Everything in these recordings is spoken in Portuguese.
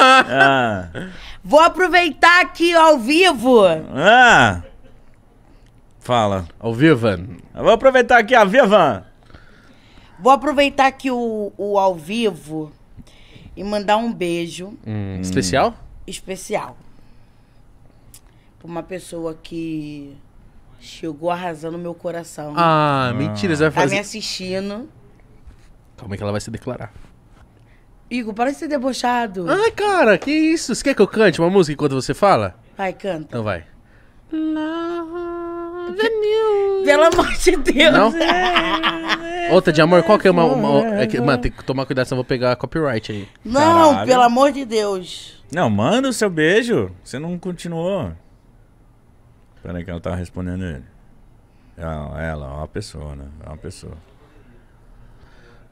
Ah. Vou aproveitar aqui ao vivo. Ah. Fala. Ao vivo. Vou aproveitar aqui ao vivo. Vou aproveitar aqui o, o ao vivo e mandar um beijo. Hum. Especial? Hum. Especial. Pra uma pessoa que chegou arrasando meu coração. Ah, mentira, você vai tá fazer. Tá me assistindo. Calma é que ela vai se declarar. Igor, para de ser debochado. Ai, cara, que isso? Você quer que eu cante uma música enquanto você fala? Vai, canta. Então vai. Pelo amor de Deus. Não? É. Outra de amor, qual que é uma. uma é que, mano, tem que tomar cuidado, senão eu vou pegar copyright aí. Não, Caralho. pelo amor de Deus. Não, manda o seu beijo. Você não continuou. Peraí que ela tá respondendo ele. É ela, ela, é uma pessoa, né? É uma pessoa.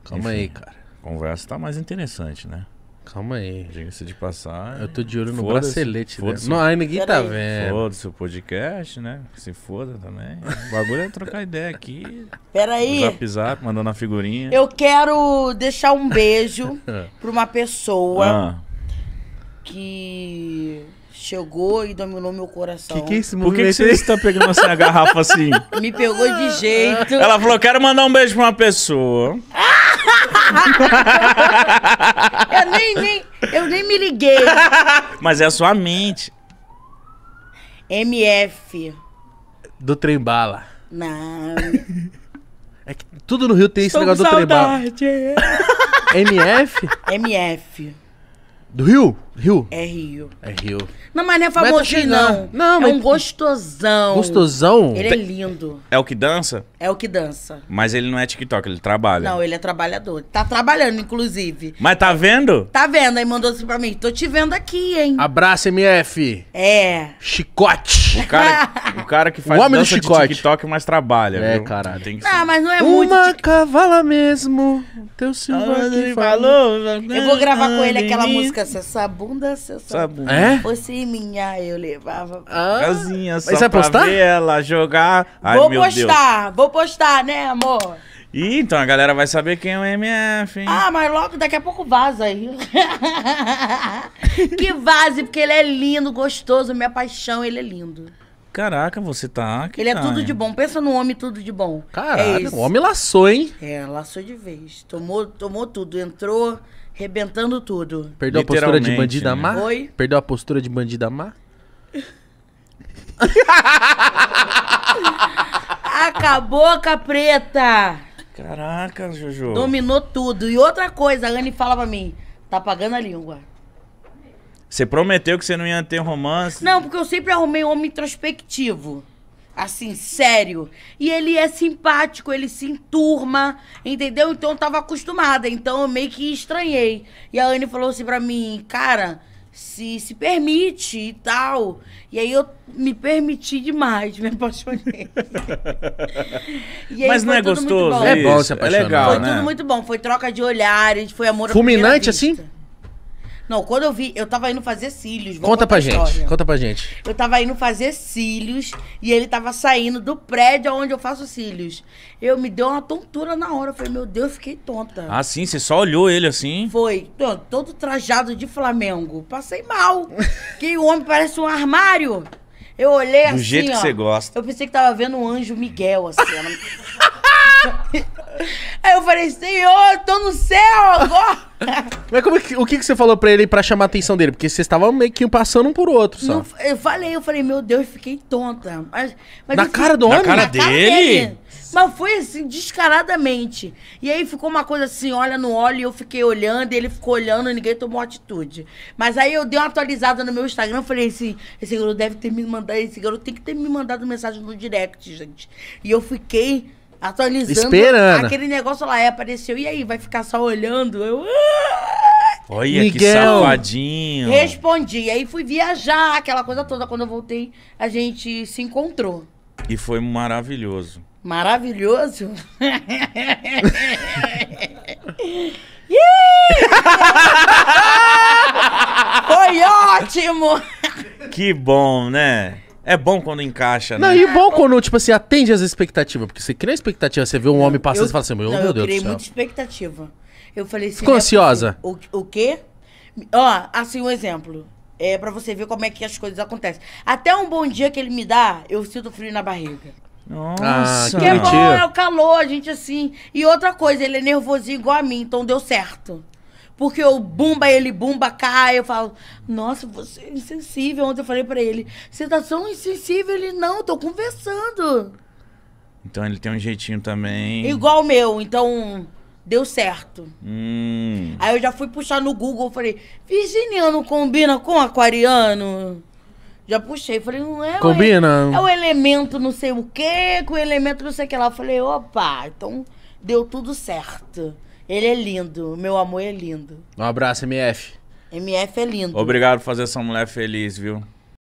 Calma Enfim. aí, cara conversa tá mais interessante, né? Calma aí. Diga-se de passar. Eu tô de olho no bracelete. Né? Não, aí ninguém tá aí. vendo. Foda-se o podcast, né? Se foda também. O bagulho é trocar ideia aqui. Peraí. Zap zap, mandando a figurinha. Eu quero deixar um beijo pra uma pessoa ah. que chegou e dominou meu coração. Que que é esse Por que, que você está pegando assim a garrafa assim? Me pegou de jeito. Ela falou: quero mandar um beijo pra uma pessoa. Ah! eu nem, nem, eu nem me liguei. Mas é a sua mente. MF. Do trembala. Não. É que tudo no Rio tem esse negócio do trembala. MF? MF. Do Rio? Rio? É Rio. É Rio. Não, mas não é famoso Mas é não. chegando. é um gostosão. Gostosão? Ele é lindo. É o que dança, É o que dança. mas ele não é TikTok, ele trabalha. Não, ele é trabalhador. Tá trabalhando, inclusive. Mas tá vendo? Tá vendo? Aí mandou assim pra mim. Tô te vendo aqui, hein? Abraço, MF. É. Chicote. O cara, cara que faz o homem do chicote. TikTok, mas trabalha, É, viu? caralho. Tem que ah, ser. Ah, mas não é muito. Uma cavala mesmo, teu Silva aqui ah, falou. Eu vou gravar com ele aquela música, se essa bunda, se essa bunda É? e minha, eu levava. Ah, Casinha só Mas vai pra postar? ver ela jogar. Ai, vou meu Deus. postar, vou postar, né, amor? Ih, então a galera vai saber quem é o MF, hein? Ah, mas logo daqui a pouco vaza aí. que vaze, porque ele é lindo, gostoso, minha paixão, ele é lindo. Caraca, você tá. Ele tá, é tudo tá, hein? de bom. Pensa no homem tudo de bom. Caraca. é o homem laçou, hein? É, laçou de vez. Tomou, tomou tudo. Entrou rebentando tudo. Perdeu a postura de bandida né? má? Oi? Perdeu a postura de bandida má? Acabou capreta! a Caraca, Jojo. Dominou tudo. E outra coisa, a Anne fala pra mim: tá pagando a língua. Você prometeu que você não ia ter romance? Não, porque eu sempre arrumei um homem introspectivo. Assim, sério. E ele é simpático, ele se enturma, entendeu? Então eu tava acostumada, então eu meio que estranhei. E a Anne falou assim pra mim, cara, se, se permite e tal. E aí eu me permiti demais, me apaixonei. Mas não é gostoso? Bom. É bom se apaixonar. É legal, foi né? tudo muito bom. Foi troca de olhares, foi amor Fulminante assim? Não, quando eu vi, eu tava indo fazer cílios. Conta pra gente, história. conta pra gente. Eu tava indo fazer cílios e ele tava saindo do prédio onde eu faço cílios. Eu me deu uma tontura na hora. Eu falei, meu Deus, fiquei tonta. Ah, sim? Você só olhou ele assim? Foi. Todo, todo trajado de Flamengo. Passei mal. que o homem parece um armário. Eu olhei Do assim, jeito que ó, você gosta. Eu pensei que tava vendo um anjo Miguel, assim. Aí eu falei, senhor, tô no céu agora. Mas como, que- o que, que você falou pra ele pra chamar a atenção dele? Porque vocês estavam meio que passando um por outro, só. Não, eu falei, eu falei, meu Deus, fiquei tonta. Mas, mas Na cara do homem Na cara dele? Mas foi assim, descaradamente. E aí ficou uma coisa assim, olha no óleo, e eu fiquei olhando, e ele ficou olhando, e ninguém tomou atitude. Mas aí eu dei uma atualizada no meu Instagram, falei assim, esse garoto deve ter me mandado, esse garoto tem que ter me mandado mensagem no direct, gente. E eu fiquei atualizando Esperando. aquele negócio lá. É, apareceu. E aí, vai ficar só olhando? Eu. Olha Miguel. que safadinho. Respondi. Aí fui viajar, aquela coisa toda. Quando eu voltei, a gente se encontrou. E foi maravilhoso. Maravilhoso? foi ótimo! Que bom, né? É bom quando encaixa, né? Não, e bom quando, tipo assim, atende as expectativas. Porque você cria expectativa, você vê um homem passando e fala assim, meu, não, meu Deus do céu. Eu criei muita expectativa. Eu falei assim... Ficou né, ansiosa? O, o quê? Ó, assim, um exemplo. É pra você ver como é que as coisas acontecem. Até um bom dia que ele me dá, eu sinto frio na barriga. Nossa. Ah, que é bom, é o calor, a gente assim. E outra coisa, ele é nervosinho igual a mim, então deu certo. Porque eu bumba, ele bumba, cai. Eu falo, nossa, você é insensível. Ontem eu falei pra ele, você tá tão insensível. Ele, não, tô conversando. Então ele tem um jeitinho também. Igual o meu, então deu certo. Hum. Aí eu já fui puxar no Google, falei, virginiano combina com aquariano? Já puxei, falei, não é? Combina. O, é o elemento não sei o quê, com o elemento não sei o que lá. Eu falei, opa, então deu tudo certo. Ele é lindo, meu amor é lindo. Um abraço, MF. MF é lindo. Obrigado por fazer essa mulher feliz, viu?